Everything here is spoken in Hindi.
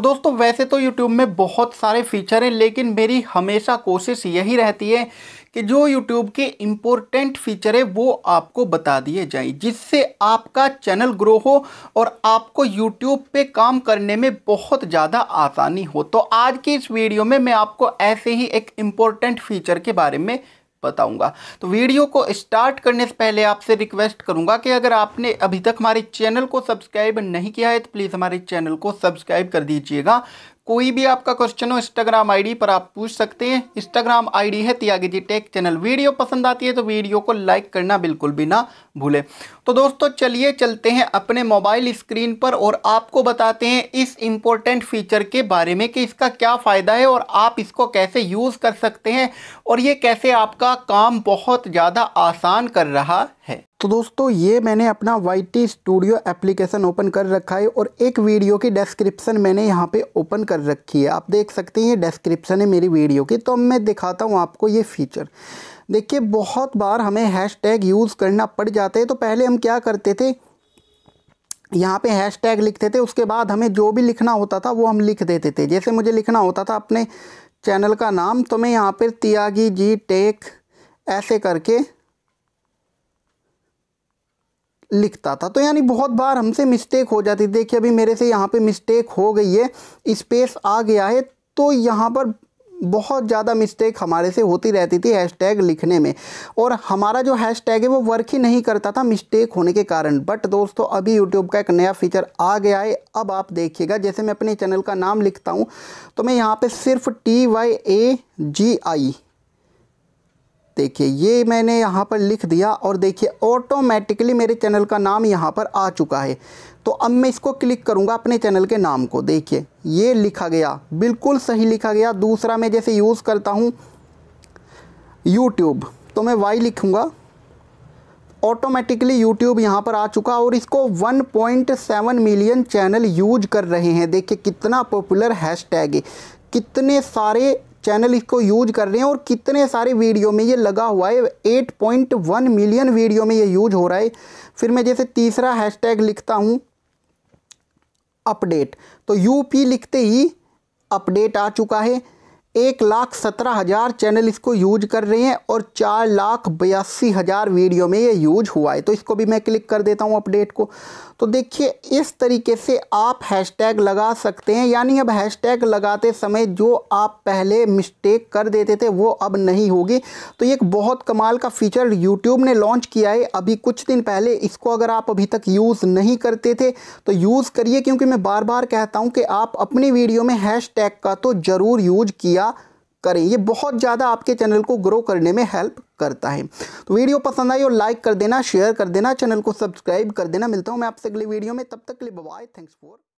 तो दोस्तों वैसे तो YouTube में बहुत सारे फीचर हैं लेकिन मेरी हमेशा कोशिश यही रहती है कि जो YouTube के इम्पोर्टेंट फीचर है वो आपको बता दिए जाएं जिससे आपका चैनल ग्रो हो और आपको YouTube पे काम करने में बहुत ज़्यादा आसानी हो तो आज की इस वीडियो में मैं आपको ऐसे ही एक इम्पोर्टेंट फीचर के बारे में बताऊंगा तो वीडियो को स्टार्ट करने से पहले आपसे रिक्वेस्ट करूंगा कि अगर आपने अभी तक हमारे चैनल को सब्सक्राइब नहीं किया है तो प्लीज़ हमारे चैनल को सब्सक्राइब कर दीजिएगा कोई भी आपका क्वेश्चन हो इंस्टाग्राम आईडी पर आप पूछ सकते हैं इंस्टाग्राम आईडी है Tyagi ji tech channel video पसंद आती है तो वीडियो को लाइक करना बिल्कुल भी ना भूलें तो दोस्तों चलिए चलते हैं अपने मोबाइल स्क्रीन पर और आपको बताते हैं इस इम्पोर्टेंट फीचर के बारे में कि इसका क्या फ़ायदा है और आप इसको कैसे यूज़ कर सकते हैं और ये कैसे आपका काम बहुत ज़्यादा आसान कर रहा है तो दोस्तों ये मैंने अपना Y T studio application open कर रखा है और एक वीडियो की डिस्क्रिप्शन मैंने यहाँ पे ओपन कर रखी है आप देख सकते हैं ये डिस्क्रिप्शन है मेरी वीडियो की तो मैं दिखाता हूँ आपको ये फीचर देखिए बहुत बार हमें हैशटैग यूज़ करना पड़ जाता है तो पहले हम क्या करते थे यहाँ पे हैश टैग लिखते थे उसके बाद हमें जो भी लिखना होता था वो हम लिख देते थे जैसे मुझे लिखना होता था अपने चैनल का नाम तो मैं यहाँ पर त्यागी जी टेक ऐसे करके लिखता था तो यानी बहुत बार हमसे मिस्टेक हो जाती देखिए अभी मेरे से यहाँ पे मिस्टेक हो गई है स्पेस आ गया है तो यहाँ पर बहुत ज़्यादा मिस्टेक हमारे से होती रहती थी हैशटैग लिखने में और हमारा जो हैशटैग है वो वर्क ही नहीं करता था मिस्टेक होने के कारण बट दोस्तों अभी यूट्यूब का एक नया फीचर आ गया है अब आप देखिएगा जैसे मैं अपने चैनल का नाम लिखता हूँ तो मैं यहाँ पे सिर्फ टी वाई ए जी आई देखिए ये मैंने यहाँ पर लिख दिया और देखिए ऑटोमेटिकली मेरे चैनल का नाम यहाँ पर आ चुका है तो अब मैं इसको क्लिक करूँगा अपने चैनल के नाम को देखिए ये लिखा गया बिल्कुल सही लिखा गया दूसरा मैं जैसे यूज़ करता हूँ यूट्यूब तो मैं वाई लिखूँगा ऑटोमेटिकली यूट्यूब यहाँ पर आ चुका और इसको 1.7 मिलियन चैनल यूज कर रहे हैं देखिए कितना पॉपुलर हैश है कितने सारे चैनल इसको यूज कर रहे हैं और कितने सारे वीडियो में ये लगा हुआ है 8.1 मिलियन वीडियो में ये यूज हो रहा है फिर मैं जैसे तीसरा हैशटैग लिखता हूँ अपडेट तो यूपी लिखते ही अपडेट आ चुका है एक लाख सत्रह हज़ार चैनल इसको यूज कर रहे हैं और चार लाख बयासी हज़ार वीडियो में ये यूज हुआ है तो इसको भी मैं क्लिक कर देता हूँ अपडेट को तो देखिए इस तरीके से आप हैशटैग लगा सकते हैं यानी अब हैशटैग लगाते समय जो आप पहले मिस्टेक कर देते थे वो अब नहीं होगी तो ये एक बहुत कमाल का फीचर यूट्यूब ने लॉन्च किया है अभी कुछ दिन पहले इसको अगर आप अभी तक यूज़ नहीं करते थे तो यूज़ करिए क्योंकि मैं बार बार कहता हूँ कि आप अपनी वीडियो में हैश का तो ज़रूर यूज किया करें ये बहुत ज़्यादा आपके चैनल को ग्रो करने में हेल्प करता है तो वीडियो पसंद आई और लाइक कर देना शेयर कर देना चैनल को सब्सक्राइब कर देना मिलता हूँ मैं आपसे अगली वीडियो में तब तक के लिए बाय थैंक्स फॉर